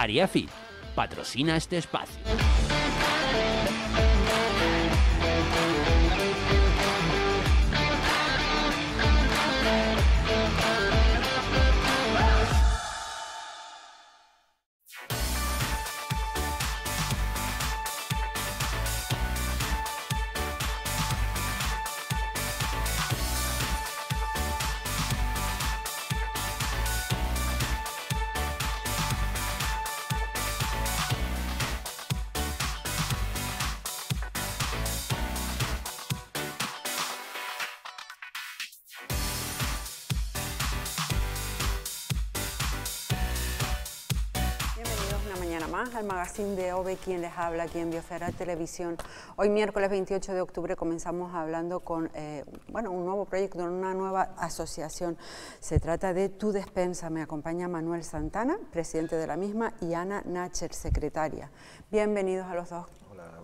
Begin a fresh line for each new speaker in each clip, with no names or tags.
Ariafit, patrocina este espacio.
magazine de OVE, quien les habla quien en Televisión. Hoy miércoles 28 de octubre comenzamos hablando con eh, bueno, un nuevo proyecto, una nueva asociación. Se trata de Tu Despensa. Me acompaña Manuel Santana, presidente de la misma, y Ana Nacher, secretaria. Bienvenidos a los dos.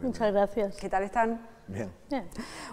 Muchas gracias. ¿Qué tal están? Bien.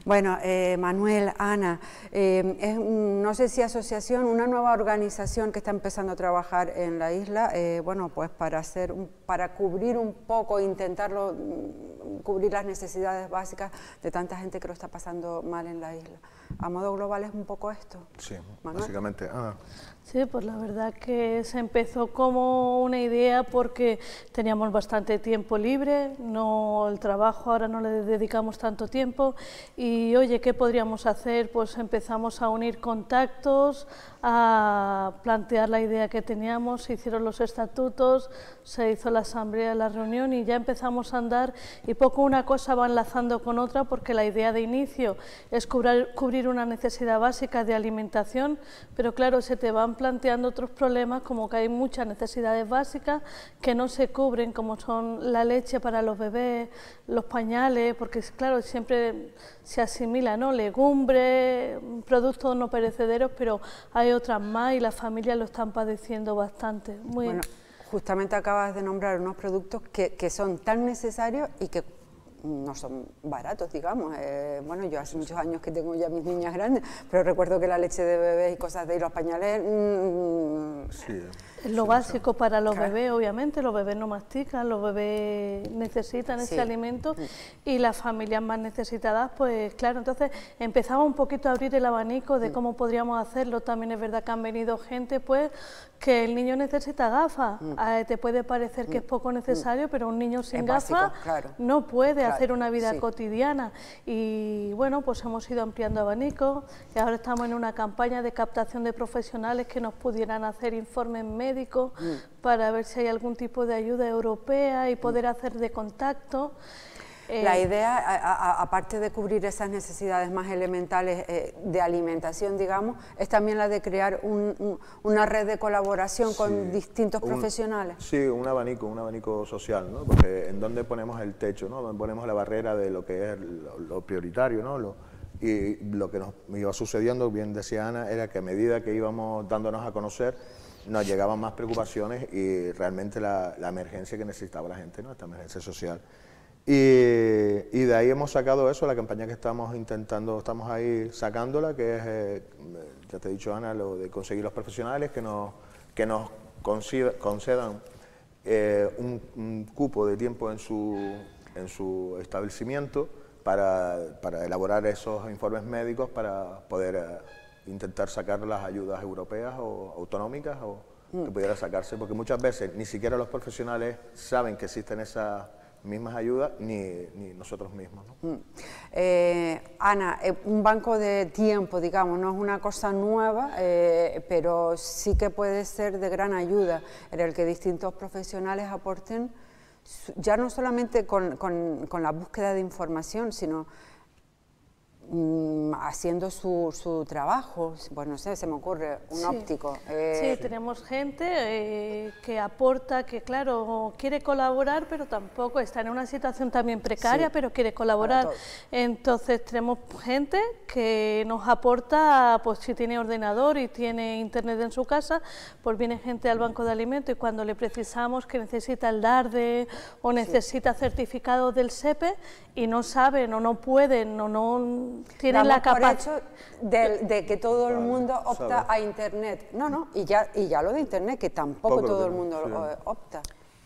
Bueno, eh, Manuel, Ana, eh, es, no sé si asociación, una nueva organización que está empezando a trabajar en la isla, eh, bueno, pues para hacer, para cubrir un poco, intentarlo, mm, cubrir las necesidades básicas de tanta gente que lo está pasando mal en la isla.
A modo global es un poco esto.
Sí, básicamente. Ah,
Sí, pues la verdad que se empezó como una idea porque teníamos bastante tiempo libre, no el trabajo ahora no le dedicamos tanto tiempo y oye, ¿qué podríamos hacer? Pues empezamos a unir contactos, a plantear la idea que teníamos, se hicieron los estatutos, se hizo la asamblea la reunión y ya empezamos a andar y poco una cosa va enlazando con otra porque la idea de inicio es cubrir, cubrir una necesidad básica de alimentación, pero claro, se te van planteando otros problemas como que hay muchas necesidades básicas que no se cubren, como son la leche para los bebés, los pañales, porque claro, siempre se asimila, ¿no? Legumbres, productos no perecederos, pero hay otras más y las familias lo están padeciendo bastante. Muy bueno,
justamente acabas de nombrar unos productos que son tan necesarios y que no son baratos, digamos. Eh, bueno, yo hace muchos años que tengo ya mis niñas grandes, pero recuerdo que la leche de bebés y cosas de los pañales... Mm, sí,
lo básico para los bebés, obviamente, los bebés no mastican, los bebés necesitan ese alimento mm. y las familias más necesitadas, pues claro, entonces empezamos un poquito a abrir el abanico de mm. cómo podríamos hacerlo. También es verdad que han venido gente, pues, que el niño necesita gafas. Mm. Ah, te puede parecer que es mm. poco mm. necesario, pero un niño sin gafas no puede hacer una vida cotidiana. Y bueno, pues hemos ido ampliando abanicos y ahora estamos en una campaña de captación de profesionales que nos pudieran hacer informes médicos para ver si hay algún tipo de ayuda europea y poder hacer de contacto
la eh, idea, aparte de cubrir esas necesidades más elementales eh, de alimentación, digamos, es también la de crear una red de colaboración con distintos profesionales.
Sí, un abanico, un abanico social, ¿no? Porque en dónde ponemos el techo, ¿no? Donde ponemos la barrera de lo que es lo, prioritario, ¿no? y lo que nos iba sucediendo, bien decía Ana, era que a medida que íbamos dándonos a conocer, nos llegaban más preocupaciones y realmente la, la emergencia que necesitaba la gente, ¿no? esta emergencia social. Y, de ahí hemos sacado eso, la campaña que estamos intentando, estamos ahí sacándola, que es, eh, ya te he dicho Ana, lo de conseguir los profesionales que nos, que nos concedan eh, un, cupo de tiempo en su, en su establecimiento para, elaborar esos informes médicos para poder eh, intentar sacar las ayudas europeas o autonómicas o que mm. pudiera sacarse, porque muchas veces ni siquiera los profesionales saben que existen esas mismas ayudas ni, ni nosotros mismos.
Mm. Eh, Ana, eh, un banco de tiempo, digamos, no es una cosa nueva, eh, pero sí que puede ser de gran ayuda en el que distintos profesionales aporten, ya no solamente con, con, con la búsqueda de información, sino Mm, haciendo su, su, trabajo, bueno, pues no sé, se me ocurre, un óptico. Sí, eh, tenemos
gente eh, que aporta, que claro, quiere colaborar, pero tampoco está en una situación también precaria, pero quiere colaborar. Entonces tenemos gente que nos aporta, pues si tiene ordenador y tiene internet en su casa, pues viene gente al banco de alimentos y cuando le precisamos que necesita el DARDE o necesita certificado del SEPE e y no saben o no pueden o no tienen la capacidad de, de, que todo el mundo opta a Internet. No, no, y ya, y ya lo de Internet, que
tampoco todo el mundo eh, opta.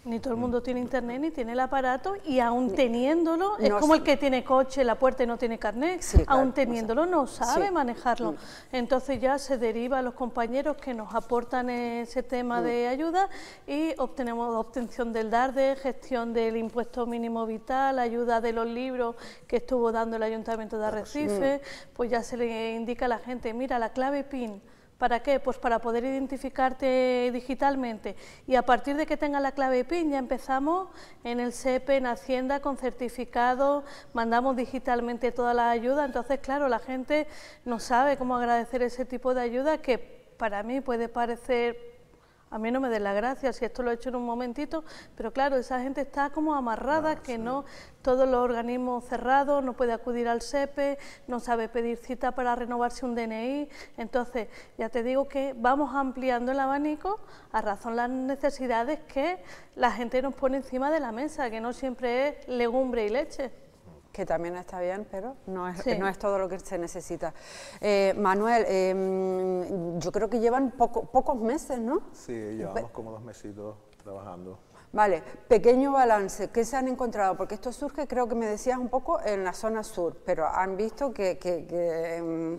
Ni todo el mm. mundo tiene internet, ni tiene el aparato, y aún teniéndolo, es como el que tiene coche, la puerta y no tiene carnet, aun aún teniéndolo no sabe manejarlo. Mm. Entonces ya se deriva a los compañeros que nos aportan ese tema mm. de ayuda y obtenemos obtención del DARDE, gestión del impuesto mínimo vital, ayuda de los libros que estuvo dando el Ayuntamiento de Arrecife, pues ya se le indica a la gente, mira, la clave PIN, ¿Para qué? Pues para poder identificarte digitalmente. Y a partir de que tenga la clave PIN ya empezamos en el SEPE, en Hacienda, con certificado, mandamos digitalmente toda la ayuda. Entonces, claro, la gente no sabe cómo agradecer ese tipo de ayuda que para mí puede parecer a mí no me dé la gracia si esto lo he hecho en un momentito, pero claro, esa gente está como amarrada, que no todos los organismos cerrados, no puede acudir al SEPE, no sabe pedir cita para renovarse un DNI. Entonces, ya te digo que vamos ampliando el abanico a razón las necesidades que la gente nos pone encima de la mesa, que no siempre es legumbre y leche
que también está bien, pero no es, no es todo lo que se necesita. Eh, Manuel, em, yo creo que llevan poco, pocos meses, ¿no? Sí,
llevamos como dos mesitos trabajando.
Vale, pequeño balance, ¿qué se han encontrado? Porque esto surge, creo que me decías un poco, en la zona sur, pero han visto que, que, que, em,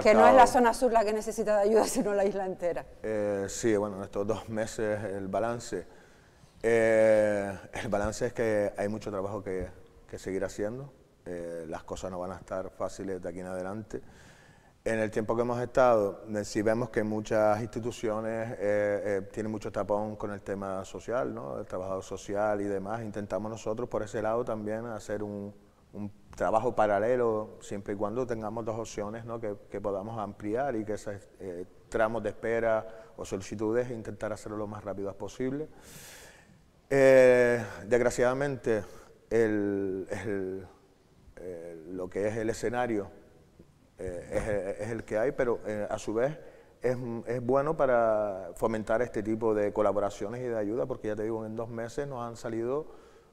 que, no es la zona sur la que necesita de ayuda, sino la isla entera.
Eh, sí, bueno, en estos dos meses el balance, eh, el balance es que hay mucho trabajo que que seguir haciendo. Eh, las cosas no van a estar fáciles de aquí en adelante. En el tiempo que hemos estado, eh, si vemos que muchas instituciones eh, tienen mucho tapón con el tema social, el trabajador social y demás. Intentamos nosotros por ese lado también hacer un, trabajo paralelo, siempre y cuando tengamos dos opciones que, que, podamos ampliar y que esos tramos de espera o solicitudes intentar hacerlo lo más rápido posible. desgraciadamente, el, eh, lo que es el escenario eh, eh, es, el que hay, pero a su vez es, bueno para fomentar este tipo de colaboraciones y de ayuda, porque ya te digo, en dos meses nos han salido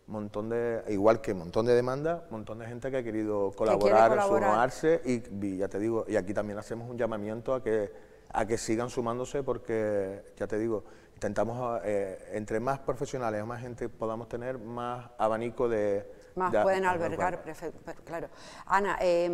montón de, igual que un montón de demanda, un montón de gente que ha querido colaborar, sumarse, y, y, ya te digo, y aquí también hacemos un llamamiento a que, a que sigan sumándose, porque ya te digo, intentamos, eh, entre más profesionales más gente podamos tener, más abanico de...
Más pueden albergar, claro. Ana, eh,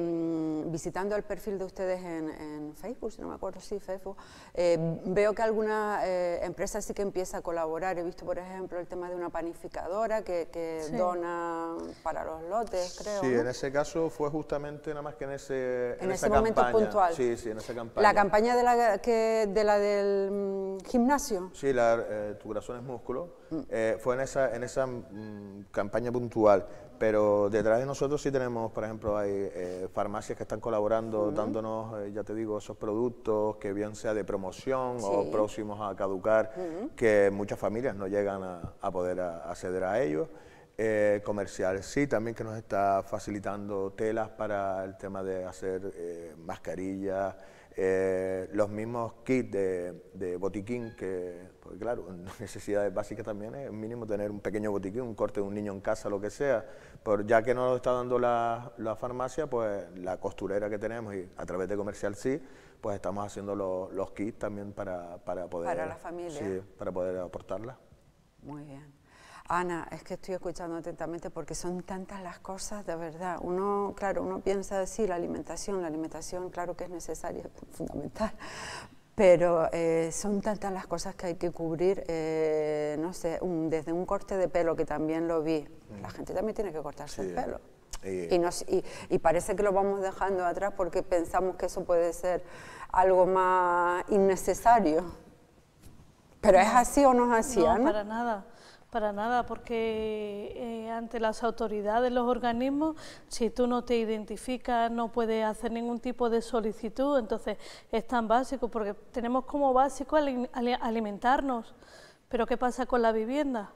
visitando el perfil de ustedes en, Facebook, si no me acuerdo, sí, Facebook, eh, veo que alguna eh, empresa sí que empieza a colaborar. He visto, por ejemplo, el tema de una panificadora que, dona para los lotes, creo. Sí, en
ese caso fue justamente nada más que en ese En, en ese momento puntual. Sí, sí, en esa campaña. La campaña
de la, que, de la del mm, gimnasio.
Sí, la, eh, tu corazón es músculo. Mm. fue en esa, en esa mm, campaña puntual pero detrás de nosotros sí tenemos, por ejemplo, hay eh, farmacias que están colaborando, dándonos, eh, ya te digo, esos productos que bien sea de promoción o próximos a caducar, que muchas familias no llegan a, poder acceder a ellos. Eh, comerciales sí, también que nos está facilitando telas para el tema de hacer eh, mascarillas, eh, los mismos kits de, botiquín, que, porque claro, necesidades básicas también es mínimo tener un pequeño botiquín, un corte de un niño en casa, lo que sea, pero ya que no lo está dando la, farmacia, pues la costurera que tenemos y a través de Comercial Sí, pues estamos haciendo los kits también para, para poder... Para la familia. para poder aportarla.
Muy bien. Ana, es que estoy escuchando atentamente porque son tantas las cosas, de verdad. Uno, claro, uno piensa, sí, la alimentación, la alimentación, claro que es necesaria, fundamental, pero eh, son tantas las cosas que hay que cubrir, eh, no sé, desde un corte de pelo, que también lo vi, mm. la gente también tiene que cortarse el pelo. Eh. Y, y, parece que lo vamos dejando atrás porque pensamos que eso puede ser algo más innecesario. ¿Pero es así o no es así, No, para
nada. Para nada, porque eh, ante las autoridades, los organismos, si tú no te identificas, no puedes hacer ningún tipo de solicitud, entonces es tan básico, porque tenemos como básico alimentarnos, pero ¿qué pasa con la vivienda?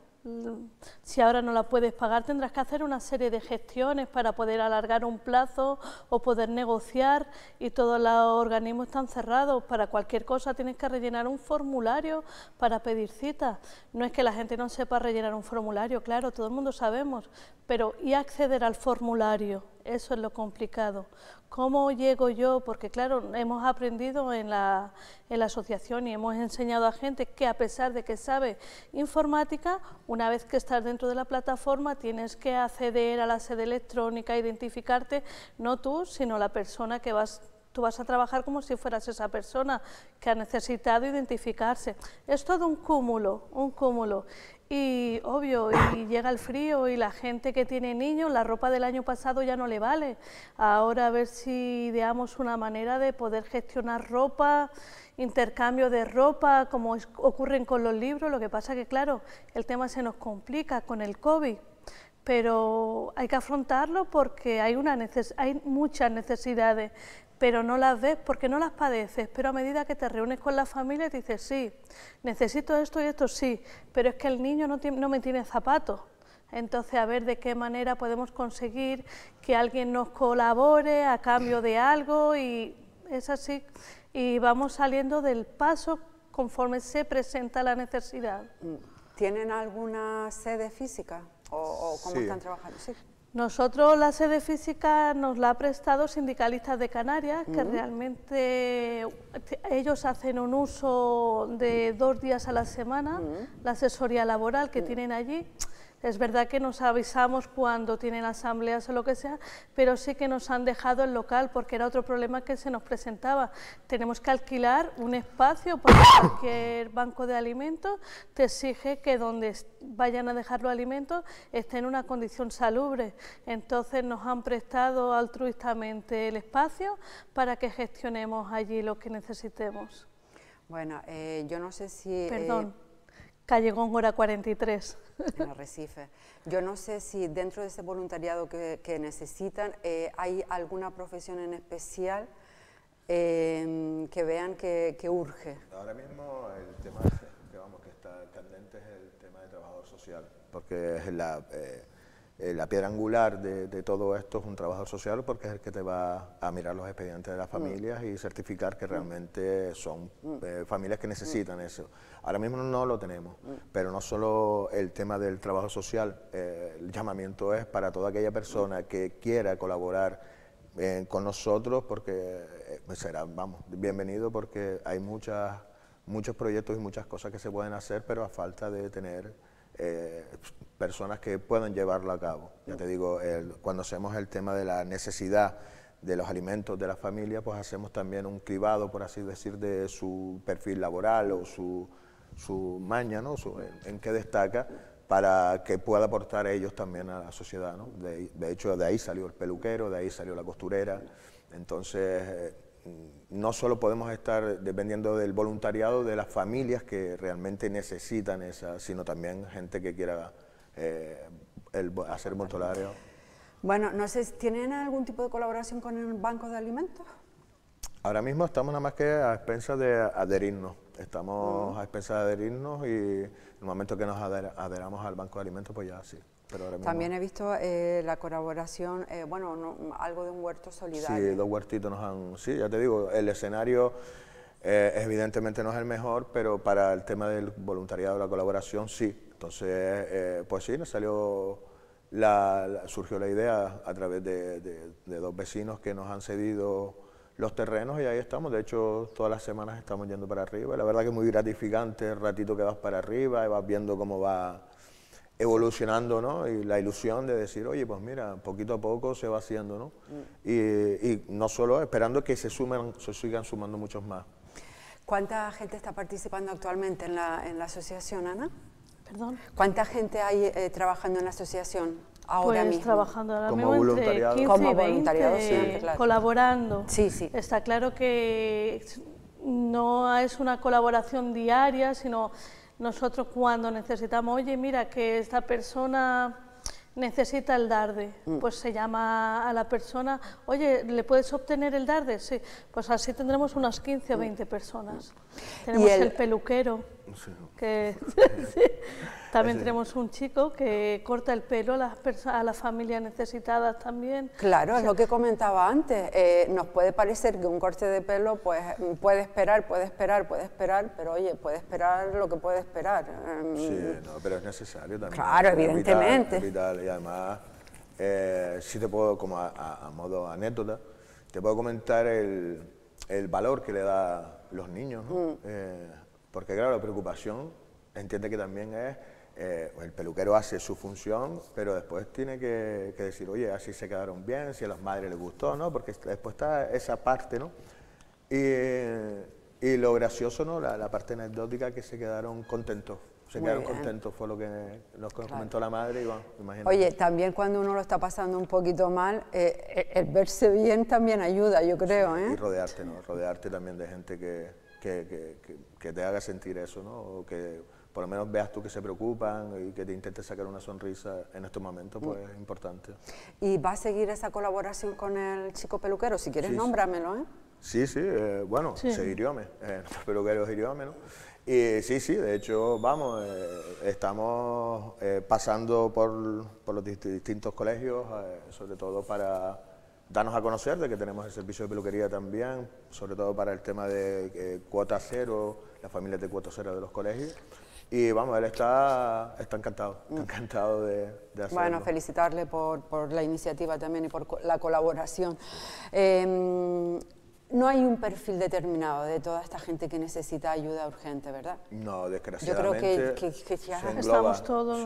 Si ahora no la puedes pagar, tendrás que hacer una serie de gestiones para poder alargar un plazo o poder negociar y todos los organismos están cerrados. Para cualquier cosa tienes que rellenar un formulario para pedir cita. No es que la gente no sepa rellenar un formulario, claro, todo el mundo sabemos, pero ¿y acceder al formulario? Eso es lo complicado. ¿Cómo llego yo? Porque claro, hemos aprendido en la, en la, asociación y hemos enseñado a gente que a pesar de que sabe informática, una vez que estás dentro de la plataforma tienes que acceder a la sede electrónica, identificarte, no tú, sino la persona que vas... Tú vas a trabajar como si fueras esa persona que ha necesitado identificarse. Es todo un cúmulo, un cúmulo. Y obvio, y llega el frío y la gente que tiene niños, la ropa del año pasado ya no le vale. Ahora a ver si ideamos una manera de poder gestionar ropa, intercambio de ropa, como ocurre ocurren con los libros. Lo que pasa que, claro, el tema se nos complica con el COVID, pero hay que afrontarlo porque hay, una hay muchas necesidades pero no las ves porque no las padeces, pero a medida que te reúnes con la familia dices, sí, necesito esto y esto sí, pero es que el niño no, no me tiene zapatos. Entonces, a ver de qué manera podemos conseguir que alguien nos colabore a cambio de algo y es así. Y vamos saliendo del paso conforme se presenta la necesidad.
¿Tienen alguna sede física o, cómo están trabajando? Sí.
Nosotros la sede física nos la ha prestado Sindicalistas de Canarias, que realmente ellos hacen un uso de dos días a la semana, la asesoría laboral que tienen allí. Es verdad que nos avisamos cuando tienen asambleas o lo que sea, pero sí que nos han dejado el local porque era otro problema que se nos presentaba. Tenemos que alquilar un espacio porque cualquier banco de alimentos te exige que donde vayan a dejar los alimentos esté en una condición salubre. Entonces nos han prestado altruistamente el espacio para que gestionemos allí lo que necesitemos.
Bueno, eh, yo no sé si... Eh, Perdón,
Calle Callegón, 43.
En Arrecife. Yo no sé si dentro de ese voluntariado que, necesitan eh, hay alguna profesión en especial em, que vean que, urge.
Ahora mismo el tema que, vamos, que está candente es el tema de trabajador social, porque es la... Eh, eh, la piedra angular de, todo esto es un trabajo social porque es el que te va a mirar los expedientes de las mm. familias y certificar que mm. realmente son mm. eh, familias que necesitan eso. Ahora mismo no lo tenemos, pero no solo el tema del trabajo social, eh, el llamamiento es para toda aquella persona que quiera colaborar con nosotros porque será, vamos, bienvenido porque hay muchas, muchos proyectos y muchas cosas que se pueden hacer, pero a falta de tener eh, personas que puedan llevarlo a cabo. Ya te digo, cuando hacemos el tema de la necesidad de los alimentos de la familia, pues hacemos también un cribado, por así decir, de su perfil laboral o su, maña, ¿no? en, en qué destaca, para que pueda aportar ellos también a la sociedad. ¿no? de, hecho, de ahí salió el peluquero, de ahí salió la costurera. Entonces, eh, no solo podemos estar dependiendo del voluntariado de las familias que realmente necesitan esa, sino también gente que quiera eh, el, hacer voluntariado.
Bueno, no sé, ¿tienen algún tipo de colaboración con el Banco de Alimentos?
Ahora mismo estamos nada más que a expensas de adherirnos. Estamos mm. a expensas de adherirnos y en el momento que nos adheramos al Banco de Alimentos, pues ya sí. También he
visto eh, la colaboración, eh, bueno, algo de un huerto solidario.
Sí, dos huertitos nos han... Sí, ya te digo, el escenario eh, evidentemente no es el mejor, pero para el tema del voluntariado, la colaboración, sí. Entonces, pues sí, nos salió... La, surgió la idea a través de, de dos vecinos que nos han cedido los terrenos y ahí estamos. De hecho, todas las semanas estamos yendo para arriba. La verdad que es muy gratificante el ratito que vas para arriba y vas viendo cómo va evolucionando, ¿no? Y la ilusión de decir, oye, pues mira, poquito a poco se va haciendo, ¿no? Mm. Y, no solo esperando que se, sumen, se sigan sumando muchos más.
¿Cuánta gente está participando actualmente en la, asociación, Ana? Perdón. ¿Cuánta gente hay eh, trabajando en la asociación ahora pues mismo? trabajando como voluntariado como eh,
colaborando. Sí, sí. Está claro que no es una colaboración diaria, sino nosotros cuando necesitamos, oye, mira, que esta persona necesita el darde, mm. pues se llama a la persona, oye, ¿le puedes obtener el darde? Sí, pues así tendremos unas 15 o 20 mm. personas. Mm. Tenemos el peluquero. Que, También tenemos un chico que corta el pelo a las, a las familias necesitadas también.
Claro, es lo que comentaba antes. Eh, nos puede parecer que un corte de pelo pues, puede esperar, puede esperar, puede esperar, pero oye, puede esperar lo que puede esperar. Em, sí,
no, pero es necesario también. Claro, evidentemente. Y además, eh, te puedo, como a, modo anécdota, te puedo comentar el, valor que le da los niños. Mm. Eh, porque claro, la preocupación entiende que también es, eh, pues el peluquero hace su función, pero después tiene que, decir, oye, así se quedaron bien, si a las madres les gustó, ¿no? Porque después está esa parte, ¿no? Y, y lo gracioso, ¿no? La, parte anecdótica que se quedaron contentos. Se quedaron contentos, fue lo que nos comentó la madre, Oye,
también cuando uno lo está pasando un poquito mal, eh, eh, el verse bien también ayuda, yo creo, ¿eh? Y
rodearte, ¿no? Rodearte también de gente que, que, que, que, te haga sentir eso, ¿no? que por lo menos veas tú que se preocupan y que te intentes sacar una sonrisa en estos momentos, pues es importante.
¿Y va a seguir esa colaboración con el chico peluquero? Si quieres, nómbramelo, ¿eh?
Sí, sí, eh, bueno, sí. el Iriome, eh, peluquero es Iriome, Y sí, sí, de hecho, vamos, eh, estamos pasando por, por, los distintos colegios, sobre todo para danos a conocer de que tenemos el servicio de peluquería también, sobre todo para el tema de eh, cuota cero, las familias de cuota cero de los colegios. Y vamos, él está, está encantado, mm. encantado de, hacerlo. Bueno,
felicitarle por, la iniciativa también y por la colaboración. Em, no hay un perfil determinado de toda esta gente que necesita ayuda urgente, ¿verdad?
No, desgraciadamente. Yo creo que,
ya estamos todos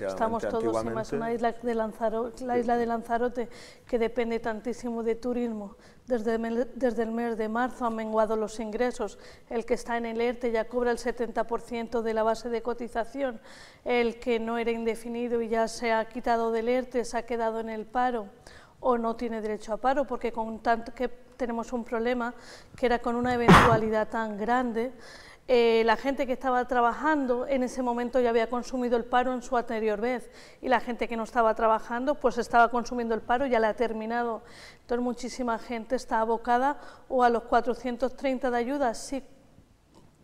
Estamos todos en más la
isla de Lanzarote que depende tantísimo de turismo. Desde, desde el mes de marzo han menguado los ingresos. El que está en el ERTE e ya cobra el 70% de la base de cotización. El que no era indefinido y ya se ha quitado del ERTE e se ha quedado en el paro o no tiene derecho a paro, porque con tanto que tenemos un problema que era con una eventualidad tan grande, eh, la gente que estaba trabajando en ese momento ya había consumido el paro en su anterior vez y la gente que no estaba trabajando pues estaba consumiendo el paro, ya la ha terminado. Entonces muchísima gente está abocada o a los 430 de ayudas, sí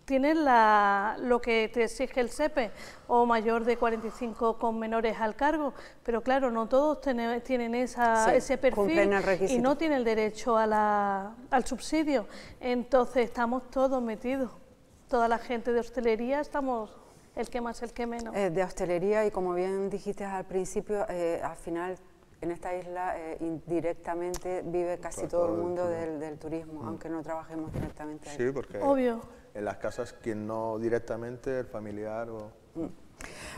...tienen la, lo que te exige el SEPE o mayor de 45 con menores al cargo, pero claro, no todos tienen, esa, ese perfil y no tienen el derecho a al subsidio. Entonces estamos todos metidos, toda la gente de hostelería estamos el que más, el que menos.
Eh, de hostelería y como bien dijiste al principio, eh, al final en esta isla eh, indirectamente vive casi todo, el mundo del, turismo, mm. aunque no trabajemos directamente
ahí. Sí, porque... Obvio en las casas que no directamente, el familiar o...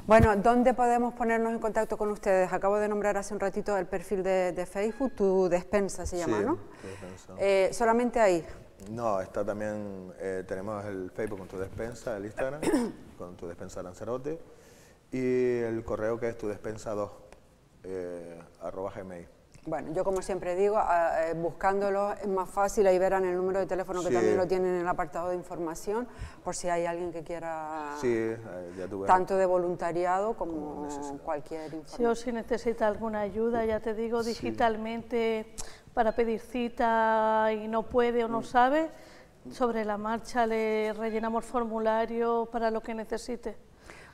Bueno, ¿dónde podemos ponernos en contacto con ustedes? Acabo de nombrar hace un ratito el perfil de, Facebook, tu despensa se llama, ¿no?
Despensa. Eh,
¿Solamente ahí?
No, está también, eh, tenemos el Facebook con tu despensa, el Instagram con tu despensa Lanzarote y el correo que es tu despensa 2, eh, arroba gmail.
Bueno, yo como siempre digo, ah, eh, buscándolo es más fácil, ahí verán el número de teléfono que también lo tienen en el apartado de información, por si hay alguien que quiera
eh, tanto
de voluntariado como, cualquier
información. si necesita alguna ayuda, ya te digo, digitalmente para pedir cita y no puede o no mm. sabe, sobre la marcha le rellenamos formulario para lo que necesite.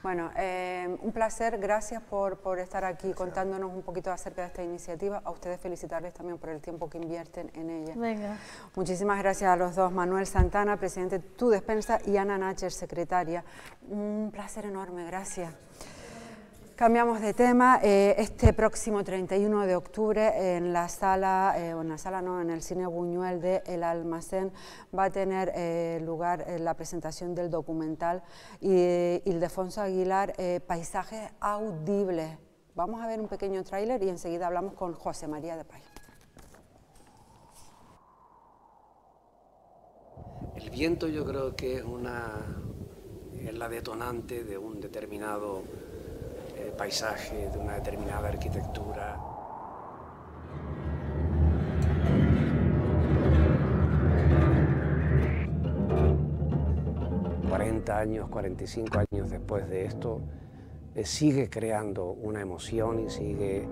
Bueno, eh, un placer, gracias por, por estar aquí contándonos un poquito acerca de esta iniciativa. A ustedes felicitarles también por el tiempo que invierten en ella. Muchísimas gracias a los dos, Manuel Santana, presidente de Tu Despensa, y Ana Nacher, secretaria. Un placer enorme, gracias. Cambiamos de tema. Eh, este próximo 31 de octubre en la sala, eh, en la sala no, en el cine Buñuel de El Almacén va a tener eh, lugar eh, la presentación del documental Ildefonso Aguilar, Paisajes Audibles. Vamos a ver un pequeño tráiler y enseguida hablamos con José María de Pay.
El viento yo creo que es una es la detonante de un determinado paisaje, de una determinada arquitectura. ...40 años, 45 años después de esto, eh, sigue creando una emoción y sigue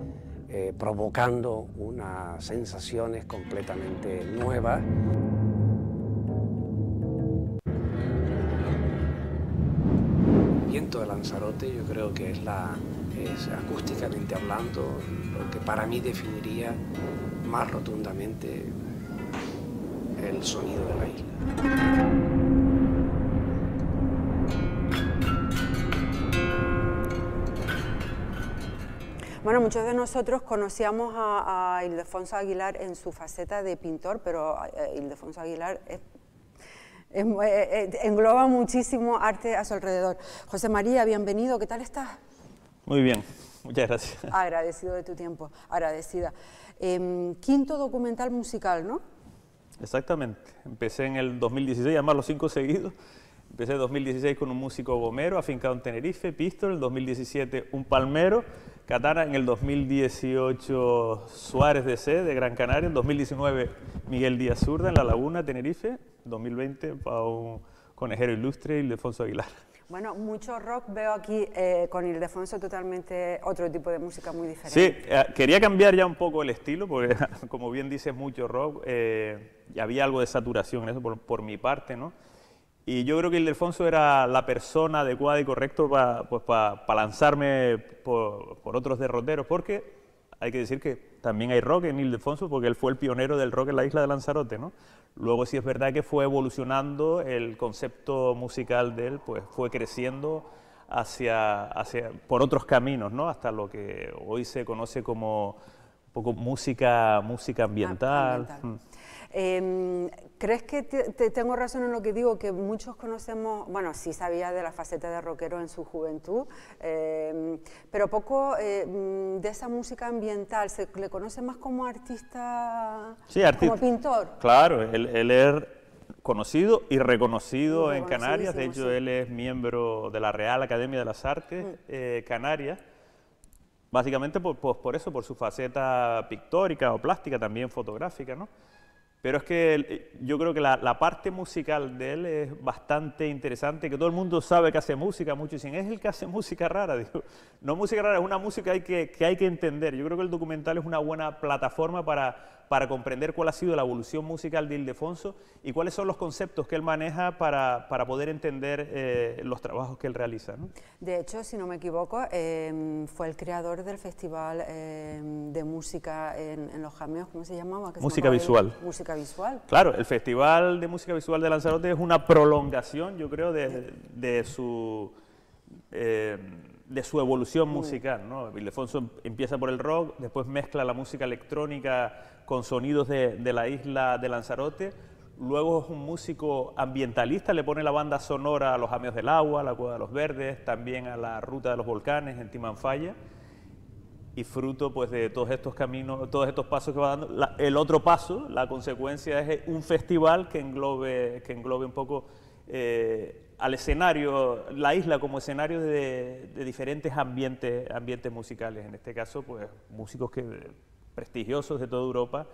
eh, provocando unas sensaciones completamente nuevas.
de Lanzarote yo creo que es la es, acústicamente hablando
lo que para mí definiría más rotundamente
el sonido de la
isla.
Bueno, muchos de nosotros conocíamos a, Ildefonso Aguilar en su faceta de pintor, pero eh, Ildefonso Aguilar es eh, eh, eh, engloba muchísimo arte a su alrededor. José María, bienvenido, ¿qué tal estás?
Muy bien, muchas gracias.
Agradecido de tu tiempo, agradecida. Em, quinto documental musical, ¿no?
Exactamente, empecé en el 2016, más los cinco seguidos. Empecé en 2016 con un músico gomero afincado en Tenerife, Pistol, en 2017 un palmero, Catana, en el 2018 Suárez de C, de Gran Canaria, en 2019 Miguel Díaz Zurda en La Laguna, Tenerife, 2020 Pau Conejero Ilustre y Ildefonso Aguilar.
Bueno, mucho rock veo aquí eh, con Ildefonso, totalmente otro tipo de música muy diferente. Sí,
eh, quería cambiar ya un poco el estilo, porque como bien dices, mucho rock, eh, había algo de saturación en eso por, por mi parte, ¿no? Y yo creo que Ildefonso era la persona adecuada y correcta para pues, lanzarme por, otros derroteros, porque hay que decir que también hay rock en Ildefonso, porque él fue el pionero del rock en la isla de Lanzarote. ¿no? Luego sí es verdad que fue evolucionando el concepto musical de él, pues fue creciendo hacia, hacia por otros caminos, ¿no? hasta lo que hoy se conoce como poco música, música ambiental. Ah, mm.
Em, ¿Crees que te, tengo razón en lo que digo? Que muchos conocemos, bueno, sí sabía de la faceta de rockero en su juventud, em, pero poco em, de esa música ambiental, ¿se le conoce más como artista, como pintor?
Claro, él, es conocido y reconocido en Canarias, de hecho él es miembro de la Real Academia de las Artes mm. eh, Canarias, básicamente por, por eso, por su faceta pictórica o plástica, también fotográfica, ¿no? Pero es que eh, yo creo que la, parte musical de él es bastante interesante, que todo el mundo sabe que hace música, muchos dicen, es el que hace música rara. no música rara, es una música hay que, que, hay que entender. Yo creo que el documental es una buena plataforma para, para comprender cuál ha sido la evolución musical de Ildefonso y cuáles son los conceptos que él maneja para, para poder entender eh, los trabajos que él realiza. ¿no?
De hecho, si no me equivoco, em, fue el creador del Festival em, de Música en, Los Jameos, ¿cómo se llamaba? Música Visual. música Visual.
Claro, el Festival de Música Visual de Lanzarote es una prolongación, yo creo, de, de su eh, de su evolución musical. ¿no? Ildefonso em, empieza por el rock, después mezcla la música electrónica con sonidos de, la isla de Lanzarote. Luego es un músico ambientalista, le pone la banda sonora a los Ameos del Agua, a la Cueva de los Verdes, también a la Ruta de los Volcanes en Timanfaya. Y fruto pues, de todos estos caminos, todos estos pasos que va dando. el otro paso, la consecuencia es un festival que englobe, que englobe un poco eh, al escenario, la isla como escenario de, diferentes ambientes, ambientes musicales. En este caso, pues músicos que prestigiosos de toda Europa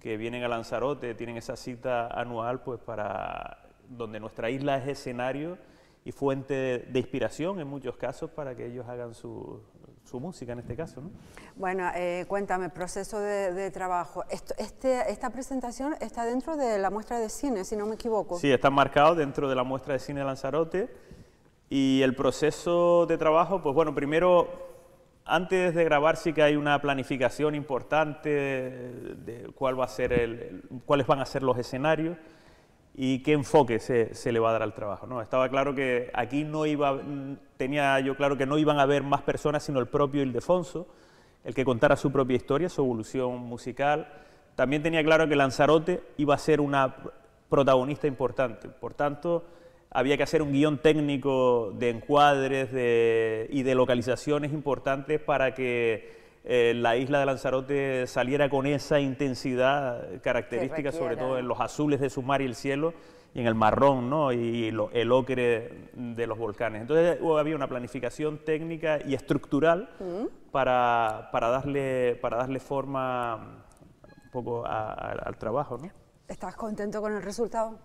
que vienen a Lanzarote, tienen esa cita anual pues para donde nuestra isla es escenario y fuente de, inspiración en muchos casos para que ellos hagan su, su música en este caso. ¿no?
Bueno, eh, cuéntame, proceso de, de trabajo. Esto, este, esta presentación está dentro de la muestra de cine, si no me equivoco. Sí, está
marcado dentro de la muestra de cine de Lanzarote y el proceso de trabajo, pues bueno, primero antes de grabar sí que hay una planificación importante de, cuál va a ser cuáles van a ser los escenarios y qué enfoque se, le va a dar al trabajo. Estaba claro que aquí no iba, tenía yo claro que no iban a haber más personas sino el propio Ildefonso, el que contara su propia historia, su evolución musical. También tenía claro que Lanzarote iba a ser una protagonista importante. Por tanto, había que hacer un guión técnico de encuadres y de localizaciones importantes para que eh, la isla de Lanzarote saliera con esa intensidad característica, sobre todo en los azules de su mar y el cielo, y en el marrón ¿no? y el ocre de los volcanes. Entonces había una planificación técnica y estructural para, darle, forma um, un poco al trabajo. ¿no?
¿Estás contento con el resultado?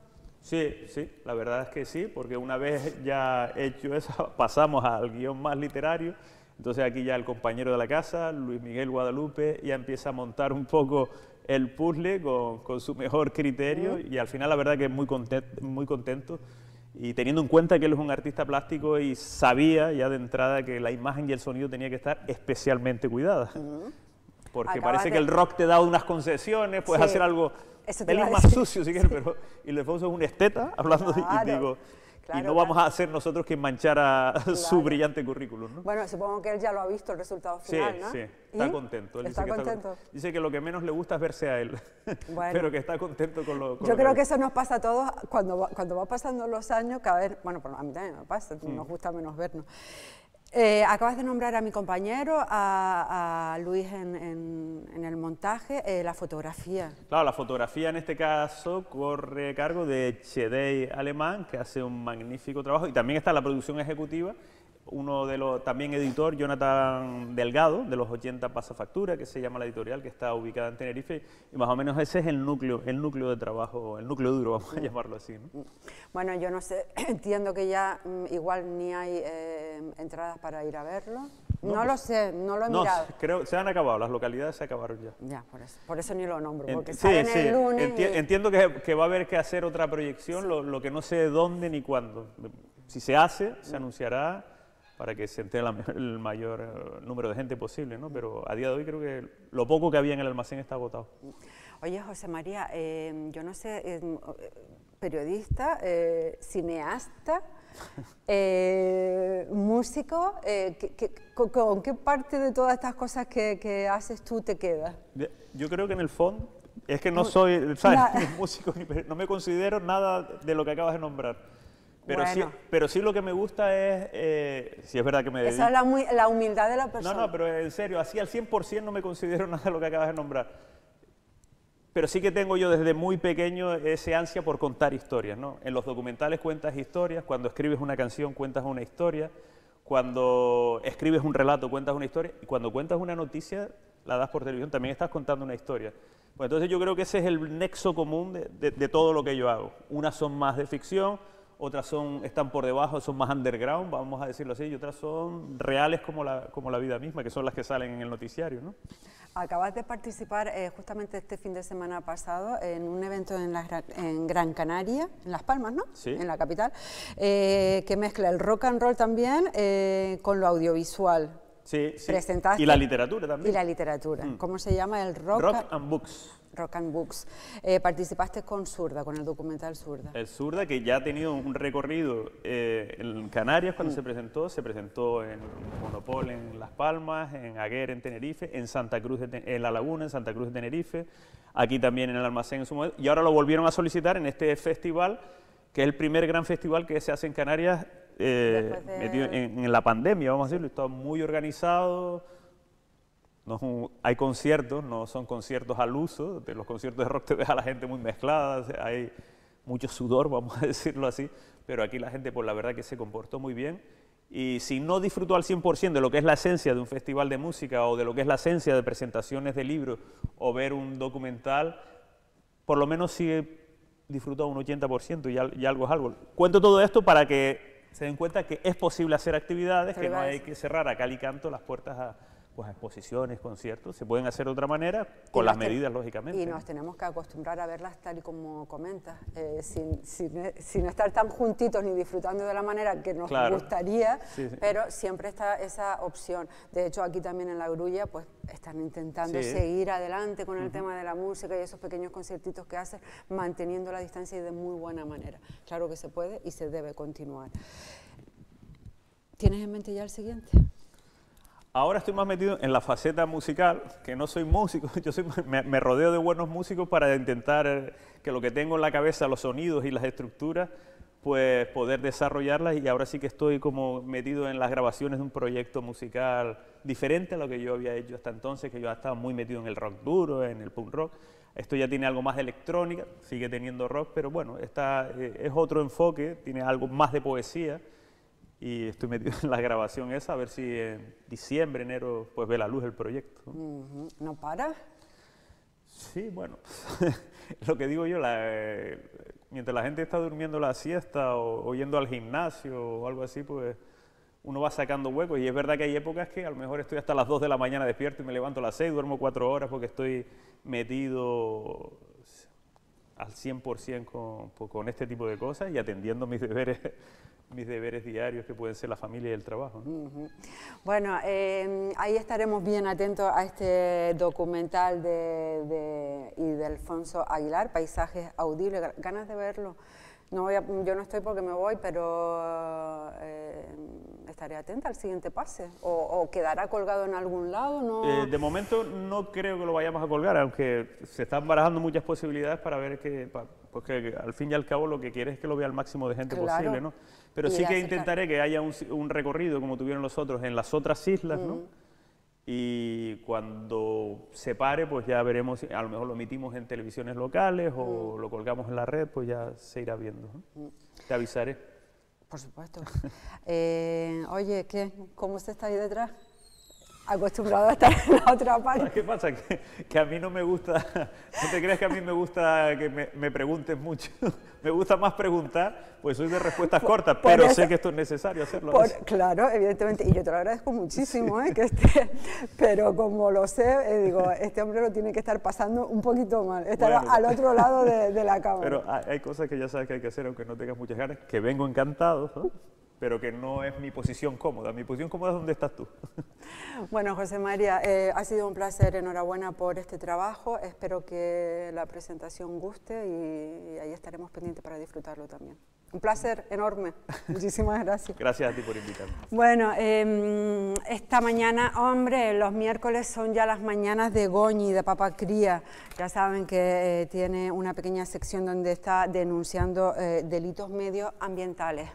Sí, sí, la verdad es que sí, porque una vez ya hecho eso, pasamos al guión más literario. Entonces aquí ya el compañero de la casa, Luis Miguel Guadalupe, ya empieza a montar un poco el puzzle con, su mejor criterio y al final la verdad que muy contento, muy contento y teniendo en cuenta que él es un artista plástico y sabía ya de entrada que la imagen y el sonido tenía que estar especialmente cuidada porque parece que el rock te da unas concesiones, puedes hacer algo es más sucio, si quieres, pero y le es un esteta, hablando y digo... y no vamos a hacer nosotros que manchara a su brillante currículum. ¿no?
Bueno, supongo que él ya lo ha visto el resultado final. Sí, ¿no? sí, está contento. Él dice Que está,
dice que lo que menos le gusta es verse a él, pero que está contento con lo con Yo creo que,
eso nos pasa a todos cuando, cuando va pasando los años, cada vez, bueno, a mí también me pasa, nos mm. gusta menos vernos. Eh, acabas de nombrar a mi compañero, a, Luis en, el montaje, eh, la fotografía.
Claro, la fotografía en este caso corre cargo de Chedey Alemán, que hace un magnífico trabajo, y también está la producción ejecutiva, uno de los, también editor, Jonathan Delgado, de los 80 Pasa Factura, que se llama la editorial, que está ubicada en Tenerife, y más o menos ese es el núcleo, el núcleo de trabajo, el núcleo duro, vamos a llamarlo así.
Bueno, yo no sé, entiendo que ya mm, igual ni hay eh, entradas para ir a verlo. No, lo pues, sé, no lo he mirado.
Creo, se han acabado, las localidades se acabaron ya. Ya, por eso, por
eso ni lo nombro, porque el lunes.
Entiendo que, va a haber que hacer otra proyección, lo, lo que no sé dónde ni cuándo. Si se hace, se mm. anunciará para que se entere el mayor eh, número de gente posible, ¿no? Pero a día de hoy creo que lo poco que había en el almacén está agotado.
Oye, José María, em, yo no sé, periodista, cineasta, músico, con, qué parte de todas estas cosas que, haces tú te quedas?
Yo creo que en el fondo es que no soy, ¿sabes? músico, no me considero nada de lo que acabas de nombrar. Pero, sí, pero sí lo que me gusta es, eh, si es verdad que me dedico. Esa es
la, la, humildad de la persona. No, no,
pero en serio, así al 100% no me considero nada de lo que acabas de nombrar. Pero sí que tengo yo desde muy pequeño ese ansia por contar historias, ¿no? En los documentales cuentas historias, cuando escribes una canción cuentas una historia, cuando escribes un relato cuentas una historia, y cuando cuentas una noticia la das por televisión también estás contando una historia. entonces yo creo que ese es el nexo común de todo lo que yo hago. Unas son más de ficción, otras son, están por debajo, son más underground, vamos a decirlo así, y otras son reales como la, como la vida misma, que son las que salen en el noticiario. ¿no?
Acabas de participar eh, justamente este fin de semana pasado en un evento en, en Gran Canaria, en Las Palmas, ¿no? Sí. En la capital, eh, que mezcla el rock and roll también eh, con lo audiovisual.
Sí, sí. Presentaste y la literatura también. Y la
literatura. Mm. ¿Cómo se llama el rock? Rock and Books. Rock and Books. Eh, participaste con Zurda, con el documental Zurda.
El Zurda, que ya ha tenido un recorrido eh, en Canarias cuando mm. se presentó, se presentó en Monopol, en Las Palmas, en Aguer, en Tenerife, en Santa Cruz, de La Laguna, en Santa Cruz de Tenerife, aquí también en el almacén en su momento, y ahora lo volvieron a solicitar en este festival, que es el primer gran festival que se hace en Canarias eh, en, en, la pandemia, vamos a decirlo, está muy organizado no hay conciertos, no son conciertos al uso, de los conciertos de rock te a la gente muy mezclada, hay mucho sudor, vamos a decirlo así, pero aquí la gente por la verdad que se comportó muy bien y si no disfrutó al 100% de lo que es la esencia de un festival de música o de lo que es la esencia de presentaciones de libros o ver un documental, por lo menos sí disfrutó un 80% y, algo es algo. Cuento todo esto para que se den cuenta que es posible hacer actividades, que no hay que cerrar a cal y canto las puertas a pues exposiciones, conciertos, se pueden hacer de otra manera, con las medidas, lógicamente. Y nos
tenemos que acostumbrar a verlas tal y como comentas, eh, sin, estar tan juntitos ni disfrutando de la manera que nos gustaría, pero siempre está esa opción. De hecho, aquí también en La Grulla, pues están intentando seguir adelante con el tema de la música y esos pequeños conciertitos que hacen, manteniendo la distancia y de muy buena manera. Claro que se puede y se debe continuar. ¿Tienes en mente ya el siguiente?
Ahora estoy más metido en la faceta musical, que no soy músico, yo me, rodeo de buenos músicos para intentar que lo que tengo en la cabeza, los sonidos y las estructuras, pues poder desarrollarlas y ahora sí que estoy como metido en las grabaciones de un proyecto musical diferente a lo que yo había hecho hasta entonces, que yo estaba muy metido en el rock duro, en el punk rock. Esto ya tiene algo más de electrónica, sigue teniendo rock, pero bueno, eh, es otro enfoque, tiene algo más de poesía y estoy metido en la grabación esa, a ver si en diciembre, enero, pues ve la luz el proyecto.
¿No para? Sí, bueno,
lo que digo yo, eh, mientras la gente está durmiendo la siesta o, o, yendo al gimnasio o algo así, pues uno va sacando huecos y es verdad que hay épocas que a lo mejor estoy hasta las 2 de la mañana despierto y me levanto a las 6, duermo 4 horas porque estoy metido al 100% con, con, este tipo de cosas y atendiendo mis deberes, mis deberes diarios que pueden ser la familia y el trabajo.
Bueno, em, ahí estaremos bien atentos a este documental de, Alfonso Aguilar, Paisajes Audibles, ganas de verlo. No voy yo no estoy porque me voy, pero... Eh, estaré atenta al siguiente pase. ¿O, quedará colgado en algún lado? No... Eh,
de momento no creo que lo vayamos a colgar, aunque se están barajando muchas posibilidades para ver que, porque pues al fin y al cabo lo que quieres es que lo vea el máximo de gente posible, ¿no? Pero sí que intentaré que haya un, recorrido como tuvieron los otros en las otras islas, ¿no? Mm. y cuando se pare, pues ya veremos, a lo mejor lo emitimos en televisiones locales o mm. lo colgamos en la red, pues ya se irá viendo. Mm. Te avisaré.
Por supuesto. eh, oye, ¿qué? ¿cómo está ahí detrás? acostumbrado a estar en la otra parte.
¿Qué pasa? Que, a mí no me gusta, no te crees que a mí me gusta que me, me preguntes mucho, me gusta más preguntar, pues soy de respuestas cortas, pero sé que esto es necesario hacerlo.
claro, evidentemente, y yo te lo agradezco muchísimo, eh, que esté, pero como lo sé, eh, digo, este hombre lo tiene que estar pasando un poquito mal, estar al otro lado de, la cámara. Pero
hay, cosas que ya sabes que hay que hacer, aunque no tengas muchas ganas, que vengo encantado. ¿no? pero que no es mi posición cómoda. Mi posición cómoda es donde estás tú.
Bueno, José María, eh, ha sido un placer, enhorabuena por este trabajo. Espero que la presentación guste y, ahí estaremos pendientes para disfrutarlo también. Un placer enorme.
Muchísimas gracias. Gracias a ti por invitarme.
Bueno, em, esta mañana, hombre, los miércoles son ya las mañanas de Goñi, de Papacría. Ya saben que eh, tiene una pequeña sección donde está denunciando eh, delitos medioambientales.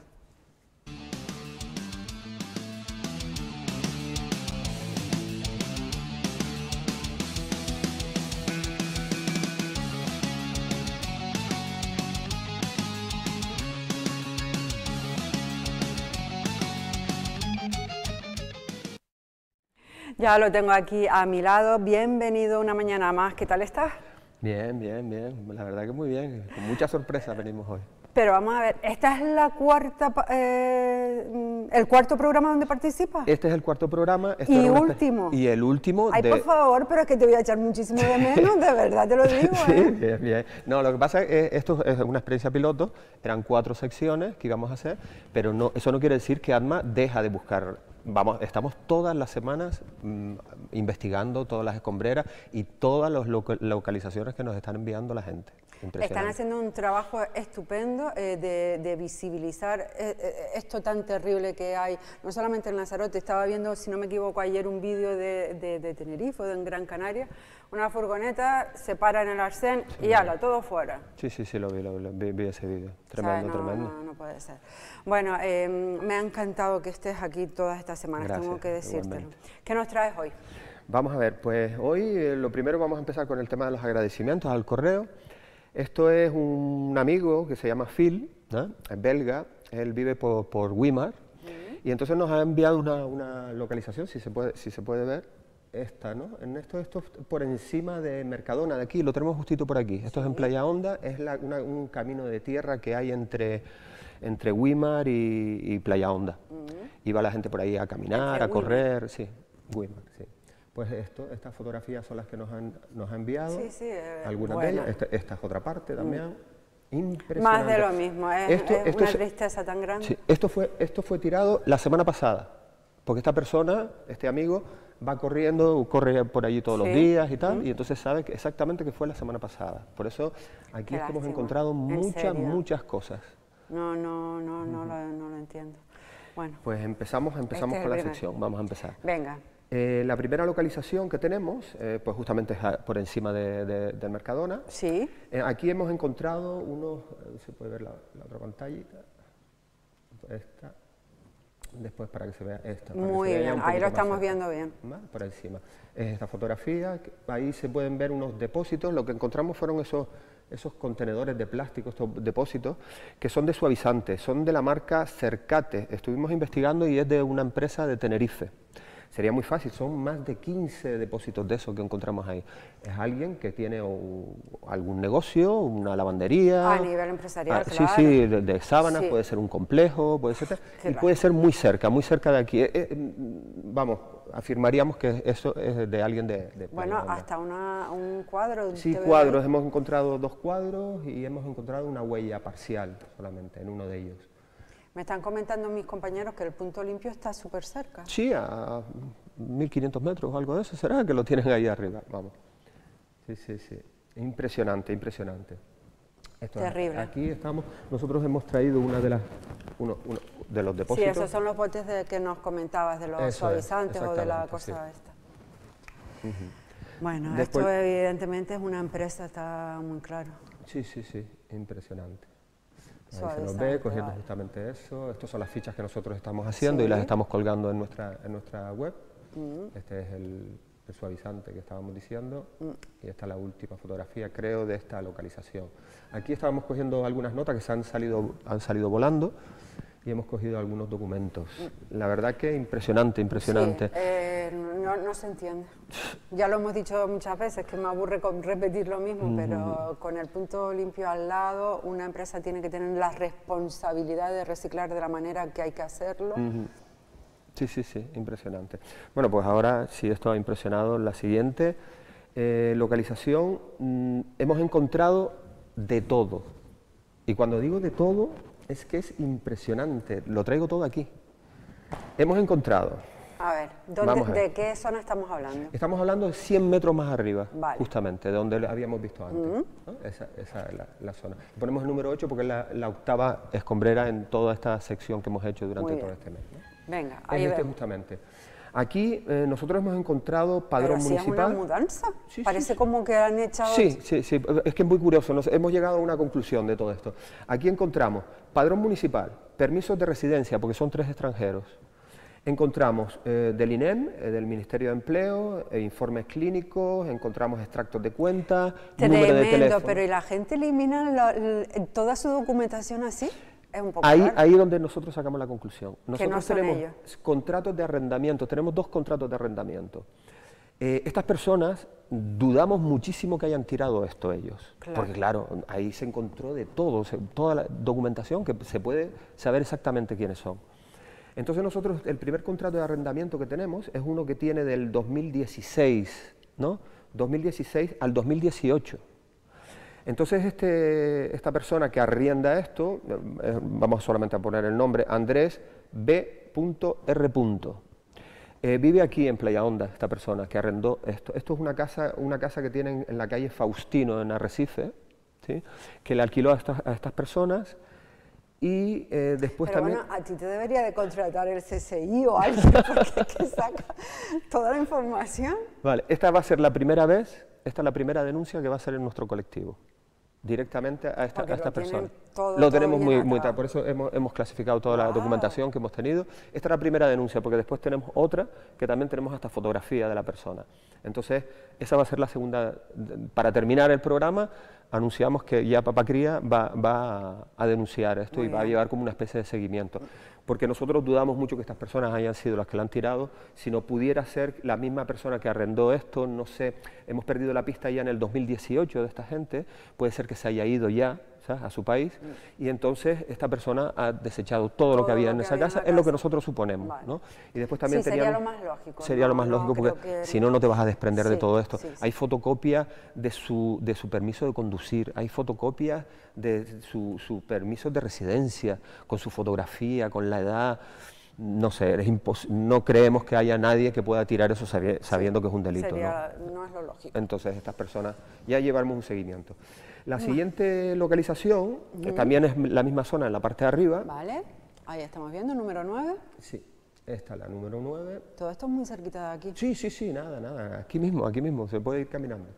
Ya lo tengo aquí a mi lado. Bienvenido una mañana más. ¿Qué tal estás?
Bien, bien, bien. La verdad que muy bien. Con mucha sorpresa venimos hoy.
Pero vamos a ver, ¿esta es la cuarta, eh, mm, el cuarto programa donde participas?
Este es el cuarto programa. Este y último. Y el último. Ay, por
favor, pero es que te voy a echar muchísimo de menos, de verdad te lo digo. ¿eh? sí,
bien, bien. No, lo que pasa es que esto es una experiencia piloto, eran cuatro secciones que íbamos a hacer, pero no, eso no quiere decir que ADMA deja de buscar vamos, estamos todas las semanas mm, investigando todas las escombreras y todas las localizaciones que nos están enviando la gente. Están
haciendo un trabajo estupendo eh, de, visibilizar eh, eh, esto tan terrible que hay, no solamente en Lanzarote, estaba viendo, si no me equivoco, ayer un vídeo de, Tenerife o de Gran Canaria, una furgoneta, se para en el arcén y hala, todo fuera.
Sí, sí, sí, lo vi, lo vi, vi ese vídeo. Tremendo, tremendo. No,
no puede ser. Bueno, em, me ha encantado que estés aquí todas estas semanas, tengo que decírtelo. ¿Qué nos traes hoy?
Vamos a ver, pues hoy eh, lo primero vamos a empezar con el tema de los agradecimientos al correo. Esto es un amigo que se llama Phil, es belga, él vive por, por Weimar, y entonces nos ha enviado una, una localización, si se puede, si se puede ver esta, ¿no? Ernesto, esto es por encima de Mercadona, de aquí, lo tenemos justito por aquí. Esto es en Playa Honda, es un camino de tierra que hay entre, entre Wimar y, Playa Honda. Y va la gente por ahí a caminar, a correr, sí, Wimar, sí. Pues esto, estas fotografías son las que nos han, nos ha enviado, sí, sí, eh, algunas de ellas, esta, es otra parte también. Mm. Impresionante. Más de lo mismo, ¿eh? es, esto, es una tristeza tan grande. Sí, esto, fue, esto fue tirado la semana pasada, porque esta persona, este amigo, va corriendo, corre por allí todos los días y tal, y entonces sabe que exactamente qué fue la semana pasada. Por eso aquí es que hemos encontrado muchas, muchas cosas.
No, no, no, no, lo, entiendo. Bueno.
Pues empezamos, este empezamos con la sección, vamos a empezar. Venga. Eh, la primera localización que tenemos, eh, pues justamente es por encima de, del Mercadona. Sí. Eh, aquí hemos encontrado unos, se puede ver la, otra pantallita, esta, después para que se vea esto... Muy bien, ahí lo estamos viendo bien. por encima. Es esta fotografía, ahí se pueden ver unos depósitos, lo que encontramos fueron esos, esos contenedores de plástico, estos depósitos, que son de suavizante, son de la marca Cercate, estuvimos investigando y es de una empresa de Tenerife. Sería muy fácil, son más de 15 depósitos de esos que encontramos ahí. Es alguien que tiene algún negocio, una lavandería. A
nivel empresarial, claro. Ah, sí, sí,
de, sábanas, puede ser un complejo, puede ser... y puede ser muy cerca, muy cerca de aquí. Eh, eh, vamos, afirmaríamos que eso es de alguien de... bueno, hasta
un cuadro. Sí, cuadros.
Hemos encontrado dos cuadros y hemos encontrado una huella parcial solamente en uno de ellos.
Me están comentando mis compañeros que el punto limpio está súper cerca. Sí,
a 1500 metros, o algo de eso será, que lo tienen ahí arriba, vamos. Sí, sí, sí. Impresionante, impresionante. Esto Terrible. Aquí estamos, nosotros hemos traído una de las, uno, de los depósitos. Sí, esos son
los botes que nos comentabas, de los suavizantes o de la cosa esta.
Bueno, esto
evidentemente es una empresa, está muy claro.
Sí, sí, sí, impresionante. Ahí se nos ve cogiendo justamente eso. Estas son las fichas que nosotros estamos haciendo y las estamos colgando en nuestra, en nuestra web. Mm. Este es el, suavizante que estábamos diciendo mm. y esta es la última fotografía, creo, de esta localización. Aquí estábamos cogiendo algunas notas que se han salido, han salido volando y hemos cogido algunos documentos. Mm. La verdad que impresionante, impresionante.
Eh, no, se entiende. Ya lo hemos dicho muchas veces, que me aburre repetir lo mismo, pero con el punto limpio al lado, una empresa tiene que tener la responsabilidad de reciclar de la manera que hay que hacerlo.
Sí, sí, sí, impresionante. Bueno, pues ahora, si esto ha impresionado, la siguiente eh, localización, mm, hemos encontrado de todo. Y cuando digo de todo, es que es impresionante, lo traigo todo aquí. Hemos encontrado
a ver, ¿de qué zona estamos hablando?
Estamos hablando de 100 metros más arriba, justamente, de donde habíamos visto antes. Esa, esa es la, zona. Ponemos el número 8 porque es la, octava escombrera en toda esta sección que hemos hecho durante todo este mes.
Venga, ahí es este,
justamente. Aquí eh, nosotros hemos encontrado padrón municipal. una
mudanza? Parece como que han echado. Sí,
sí, sí. Es que es muy curioso. hemos llegado a una conclusión de todo esto. Aquí encontramos padrón municipal, permisos de residencia, porque son tres extranjeros, Encontramos eh, del INEM, eh, del Ministerio de Empleo, eh, informes clínicos, encontramos extractos de cuentas, número de teléfono. pero ¿y
la gente elimina toda su documentación así? Es un poco ahí, es
ahí donde nosotros sacamos la conclusión. Nosotros tenemos contratos de arrendamiento, tenemos dos contratos de arrendamiento. estas personas dudamos muchísimo que hayan tirado esto ellos, porque claro, ahí se encontró de todo, toda la documentación que se puede saber exactamente quiénes son. Entonces nosotros, el primer contrato de arrendamiento que tenemos es uno que tiene del 2016, ¿no? 2016 al 2018. Entonces este, esta persona que arrienda esto, eh, vamos solamente a poner el nombre, Andrés B.R. Eh, vive aquí en Playa Honda esta persona que arrendó esto. Esto es una casa, una casa que tienen en la calle Faustino, en Arrecife, ¿sí? que le alquiló a estas, a estas personas y eh, después Pero también... Bueno,
a ti te debería de contratar el CCI o alguien porque es que saca toda la información.
Vale, esta va a ser la primera vez, esta es la primera denuncia que va a ser en nuestro colectivo, directamente a esta, a esta persona. lo tenemos muy, muy por eso hemos, hemos clasificado toda la documentación que hemos tenido. Esta es la primera denuncia, porque después tenemos otra que también tenemos hasta fotografía de la persona. Entonces, esa va a ser la segunda, para terminar el programa, anunciamos que ya Papacría va, a denunciar esto y va a llevar como una especie de seguimiento. Porque nosotros dudamos mucho que estas personas hayan sido las que la han tirado, si no pudiera ser la misma persona que arrendó esto, no sé, hemos perdido la pista ya en el 2018 de esta gente, puede ser que se haya ido ya, a su país, y entonces esta persona ha desechado todo, lo que había en esa casa, es lo que nosotros suponemos. Y después también sería lo más lógico. Sería lo más lógico, porque si no, no te vas a desprender de todo esto. hay fotocopias de su, de su permiso de conducir, hay fotocopias de su, su permiso de residencia, con su fotografía, con la edad no sé, no creemos que haya nadie que pueda tirar eso sabiendo que es un delito. ¿no? es lo lógico. Entonces, estas personas, ya llevamos un seguimiento. La siguiente localización que también es la misma zona, en la parte de arriba.
Vale, ahí estamos viendo, número 9.
Sí, esta es la número 9.
Todo esto es muy cerquita de
aquí. Sí, sí, sí, nada, nada, aquí mismo, aquí mismo, se puede ir caminando.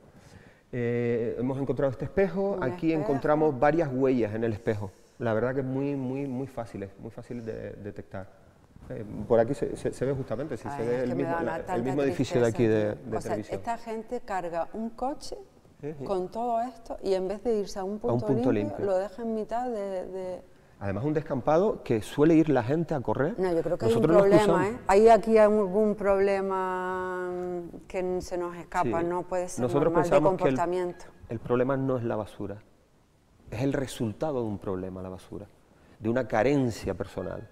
Eh, hemos encontrado este espejo, aquí encontramos varias huellas en el espejo. La verdad que es muy, muy, muy fácil, muy fácil de detectar. Eh, por aquí se, ve justamente, si se ve el mismo, edificio de aquí de, de o esta
gente carga un coche con todo esto y en vez de irse a un punto, limpio, lo deja en mitad de,
Además, un descampado que suele ir la gente a correr. No, yo creo que Nosotros hay un problema, ¿eh?
Hay aquí algún problema mm, que se nos escapa, no puede ser Nosotros normal de comportamiento.
el, problema no es la basura, es el resultado de un problema, la basura, de una carencia personal.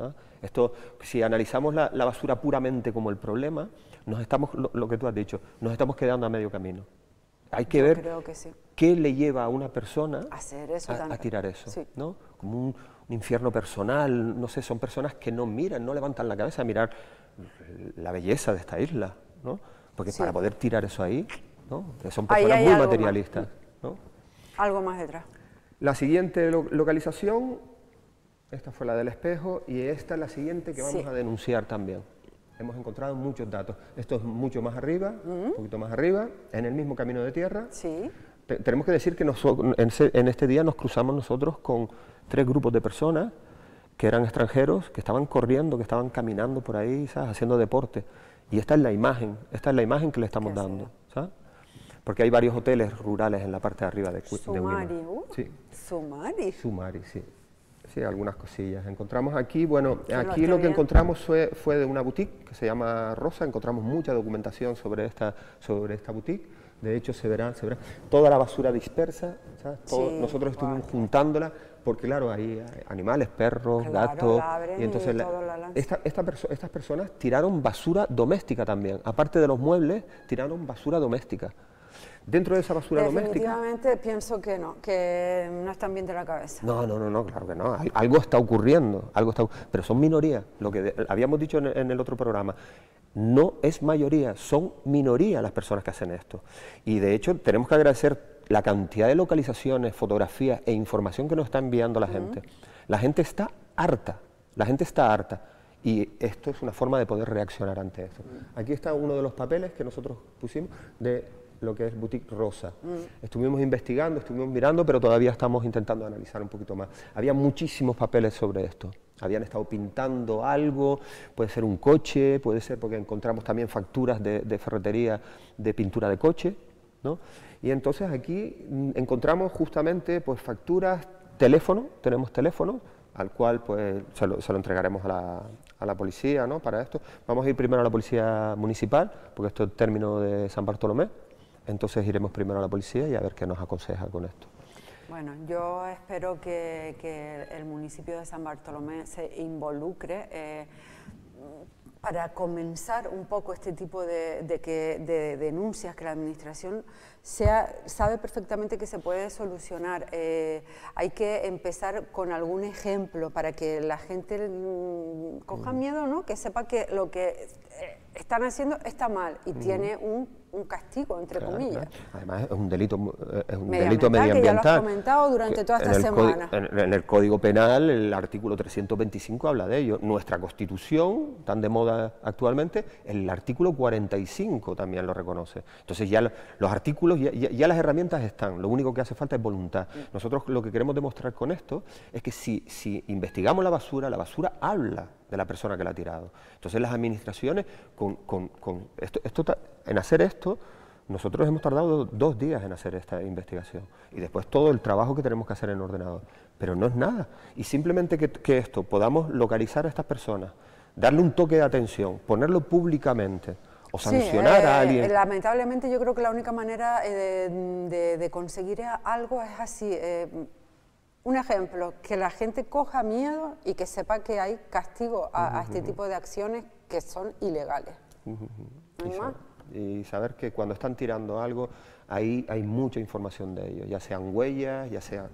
¿ah? Esto, si analizamos la, basura puramente como el problema, nos estamos, lo que tú has dicho, nos estamos quedando a medio camino. Hay que ver qué le lleva a una persona a, tirar eso, ¿no? Como un, infierno personal, no sé, son personas que no miran, no levantan la cabeza a mirar la belleza de esta isla, ¿no? Porque para poder tirar eso ahí, Son personas muy materialistas, ¿no?
Algo más detrás.
La siguiente localización, esta fue la del espejo, y esta es la siguiente que vamos a denunciar también hemos encontrado muchos datos. Esto es mucho más arriba, un poquito más arriba, en el mismo camino de tierra. Sí. tenemos que decir que en, este día nos cruzamos nosotros con tres grupos de personas que eran extranjeros, que estaban corriendo, que estaban caminando por ahí, ¿sabes? haciendo deporte. Y esta es la imagen, esta es la imagen que le estamos dando, ¿sabes? Porque hay varios hoteles rurales en la parte de arriba de, Sumari, de uh, Sumari. Sí.
Sumari. Sumari,
sí. Sí, algunas cosillas. Encontramos aquí, bueno, aquí lo que encontramos fue, fue, de una boutique que se llama Rosa, encontramos mucha documentación sobre esta, sobre esta boutique. De hecho, se verá, se verá toda la basura dispersa, nosotros estuvimos juntándola, porque claro, hay animales, perros, gatos, y entonces estas personas tiraron basura doméstica también, aparte de los muebles, tiraron basura doméstica dentro de esa basura doméstica?
Definitivamente pienso que no, que no están bien de la cabeza.
No, no, no, no claro que no. Algo está ocurriendo, algo está, pero son minorías, lo que habíamos dicho en, el otro programa no es mayoría, son minorías las personas que hacen esto. Y de hecho tenemos que agradecer la cantidad de localizaciones, fotografías e información que nos está enviando la gente. La gente está harta, la gente está harta. Y esto es una forma de poder reaccionar ante eso. Aquí está uno de los papeles que nosotros pusimos de lo que es Boutique Rosa. Mm. Estuvimos investigando, estuvimos mirando, pero todavía estamos intentando analizar un poquito más. Había muchísimos papeles sobre esto. Habían estado pintando algo, puede ser un coche, puede ser porque encontramos también facturas de, ferretería de pintura de coche, ¿no? Y entonces aquí mm, encontramos justamente pues, facturas, teléfono, tenemos teléfono, al cual pues, se, lo, entregaremos a la, a la policía ¿no? para esto. Vamos a ir primero a la policía municipal, porque esto es término de San Bartolomé, entonces iremos primero a la policía y a ver qué nos aconseja con esto.
Bueno, yo espero que, el municipio de San Bartolomé se involucre. Eh, para comenzar un poco este tipo de, de, denuncias que la Administración sea, sabe perfectamente que se puede solucionar. Eh, hay que empezar con algún ejemplo para que la gente mm, coja mm. miedo, ¿no? que sepa que lo que eh, están haciendo está mal y tiene un un castigo, entre comillas.
Además, es un delito, eh, es un delito medioambiental. Que ya lo comentado durante toda esta en semana. En, el Código Penal, el artículo 325 habla de ello. Nuestra Constitución, tan de moda actualmente, el artículo 45 también lo reconoce. Entonces, ya los artículos, ya, ya, las herramientas están. Lo único que hace falta es voluntad. Mm. Nosotros lo que queremos demostrar con esto es que si, si investigamos la basura, la basura habla de la persona que la ha tirado. Entonces las administraciones, con, esto, en hacer esto, nosotros hemos tardado dos días en hacer esta investigación y después todo el trabajo que tenemos que hacer en ordenador. Pero no es nada. Y simplemente que, esto, podamos localizar a estas personas, darle un toque de atención, ponerlo públicamente, o sancionar a eh, alguien.
Lamentablemente yo creo que la única manera eh, de, conseguir algo es así, eh, un ejemplo, que la gente coja miedo y que sepa que hay castigo a, este tipo de acciones que son ilegales.
y, saber que cuando están tirando algo, ahí hay mucha información de ellos, ya sean huellas, ya sean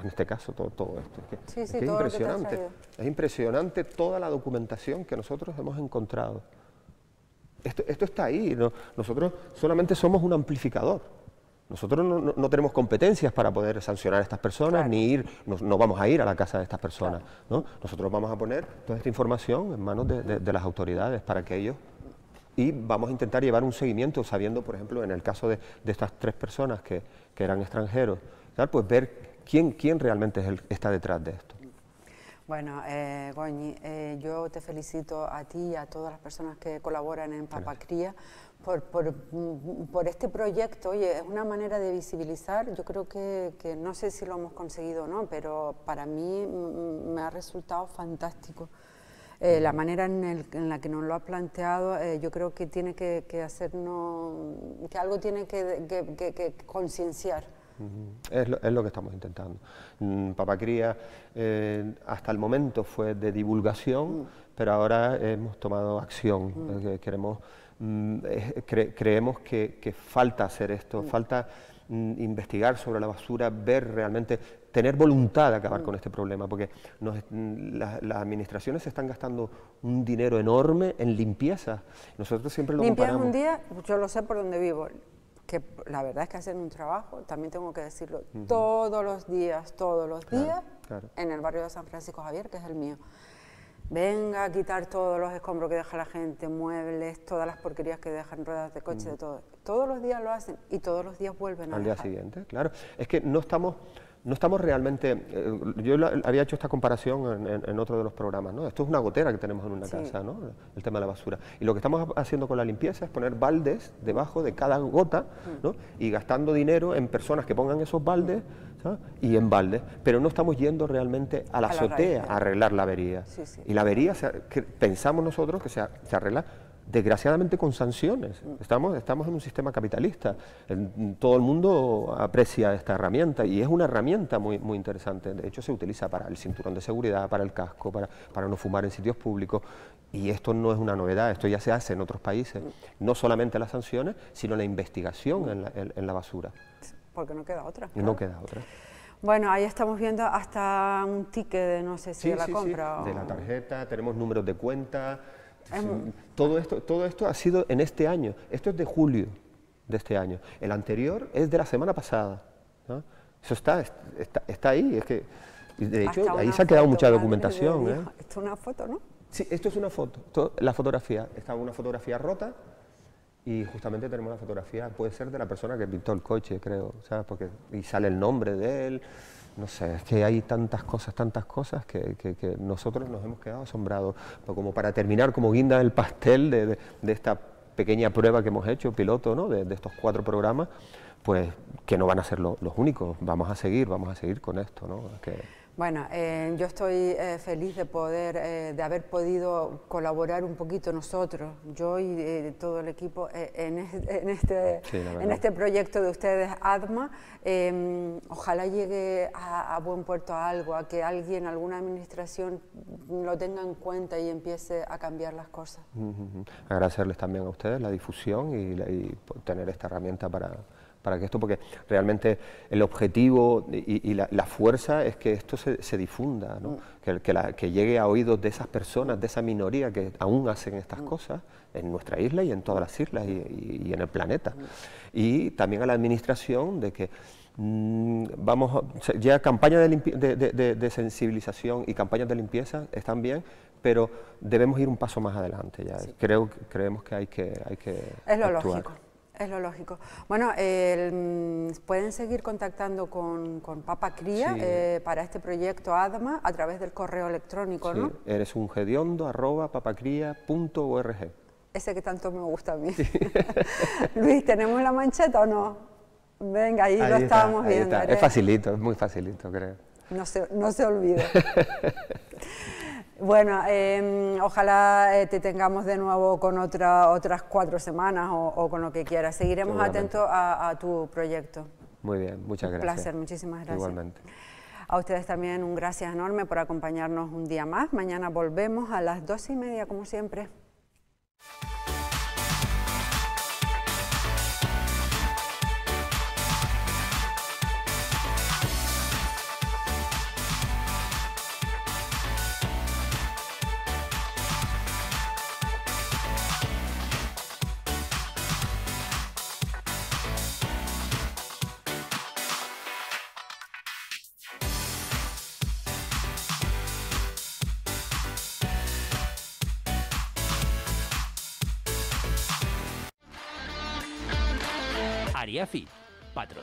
en este caso todo, esto. Es, impresionante. es impresionante toda la documentación que nosotros hemos encontrado. Esto, está ahí. Nosotros solamente somos un amplificador. Nosotros no, tenemos competencias para poder sancionar a estas personas, ni ir, no, vamos a ir a la casa de estas personas. Nosotros vamos a poner toda esta información en manos de, las autoridades para que ellos... Y vamos a intentar llevar un seguimiento, sabiendo, por ejemplo, en el caso de, estas tres personas que, eran extranjeros, tal, pues ver quién, quién realmente está
detrás de esto. Bueno, eh, Goñi, eh, yo te felicito a ti y a todas las personas que colaboran en Papacría por, mm, por, este proyecto. Oye, es una manera de visibilizar, yo creo que, que, no sé si lo hemos conseguido o no, pero para mí mm, me ha resultado fantástico. Eh, la manera en, la que nos lo ha planteado, eh, yo creo que tiene que, hacernos, que algo tiene que, concienciar.
es, lo, que estamos intentando. Mm, Papacría eh, hasta el momento fue de divulgación, pero ahora hemos tomado acción. queremos Mm, creemos que, falta hacer esto, mm. falta mm, investigar sobre la basura, ver realmente, tener voluntad de acabar con este problema, porque las administraciones están gastando un dinero enorme en limpieza. Nosotros siempre lo Limpiar comparamos. un
día, yo lo sé por donde vivo, que la verdad es que hacen un trabajo, también tengo que decirlo, todos los días, todos los días, en el barrio de San Francisco Javier, que es el mío venga a quitar todos los escombros que deja la gente, muebles, todas las porquerías que dejan, ruedas de coche, de todo. Todos los días lo hacen y todos los días vuelven Al día
siguiente, claro. Es que no estamos no estamos realmente, eh, yo había hecho esta comparación en, otro de los programas, ¿no? Esto es una gotera que tenemos en una casa, ¿no? El tema de la basura. Y lo que estamos haciendo con la limpieza es poner baldes debajo de cada gota, mm. ¿no? Y gastando dinero en personas que pongan esos baldes, Y en baldes, pero no estamos yendo realmente a la azotea a arreglar la avería. Y la avería pensamos nosotros que se arregla desgraciadamente con sanciones. Estamos, estamos en un sistema capitalista. Mm, todo el mundo aprecia esta herramienta y es una herramienta muy, muy interesante. De hecho, se utiliza para el cinturón de seguridad, para el casco, para, para no fumar en sitios públicos. Y esto no es una novedad, esto ya se hace en otros países. No solamente las sanciones, sino la investigación en la, basura.
Porque no queda otra. No queda otra. Bueno, ahí estamos viendo hasta un ticket, no sé si de la compra. De la
tarjeta, tenemos números de cuenta, Em, todo esto, todo esto ha sido en este año. Esto es de julio de este año. El anterior es de la semana pasada. Eso está, está, está, ahí. Es que, de hecho, ahí se ha quedado mucha documentación. ¿eh?
Esto es una foto, ¿no?
Sí, esto es una foto. la fotografía. Está una fotografía rota y justamente tenemos la fotografía, puede ser de la persona que pintó el coche, creo. Porque, y sale el nombre de él no sé, es que hay tantas cosas, tantas cosas que, nosotros nos hemos quedado asombrados. Pero como para terminar, como guinda del pastel de, esta pequeña prueba que hemos hecho, piloto, ¿no? de, estos cuatro programas, pues que no van a ser los únicos, vamos a seguir, vamos a seguir con esto. ¿no?
Bueno, eh, yo estoy eh, feliz de poder, eh, de haber podido colaborar un poquito nosotros, yo y todo el equipo, en, en, este, en, este, proyecto de ustedes, ADMA. Em, ojalá llegue a, buen puerto algo, a que alguien, alguna administración lo tenga en cuenta y empiece a cambiar las cosas.
Agradecerles también a ustedes la difusión y tener esta herramienta para para que esto, porque realmente el objetivo y, la, fuerza es que esto se, se difunda, ¿no? Mm. que, la, que, llegue a oídos de esas personas, de esa minoría que aún hacen estas mm. cosas en nuestra isla y en todas las islas y, en el planeta. Mm. Y también a la administración de que vamos ya campañas de, sensibilización y campañas de limpieza están bien pero debemos ir un paso más adelante ya creo creemos que hay que hay que es lo lógico
es lo lógico. Bueno, mm, pueden seguir contactando con, con Papa eh, para este proyecto ADMA a través del correo electrónico, sí.
Eres un gediondo
Ese que tanto me gusta a mí. Luis, ¿tenemos la mancheta o no? Venga, ahí, lo estábamos viendo. ¿eh? Es
facilito, es muy facilito, creo.
No se, no se olvida. Bueno, em, ojalá eh, te tengamos de nuevo con otra, otras cuatro semanas o, con lo que quieras. Seguiremos atentos a, tu proyecto.
Muy bien, muchas gracias. Un placer, muchísimas gracias. Igualmente.
A ustedes también un gracias enorme por acompañarnos un día más. Mañana volvemos a las dos y media, como siempre.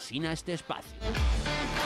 patrocina este espacio.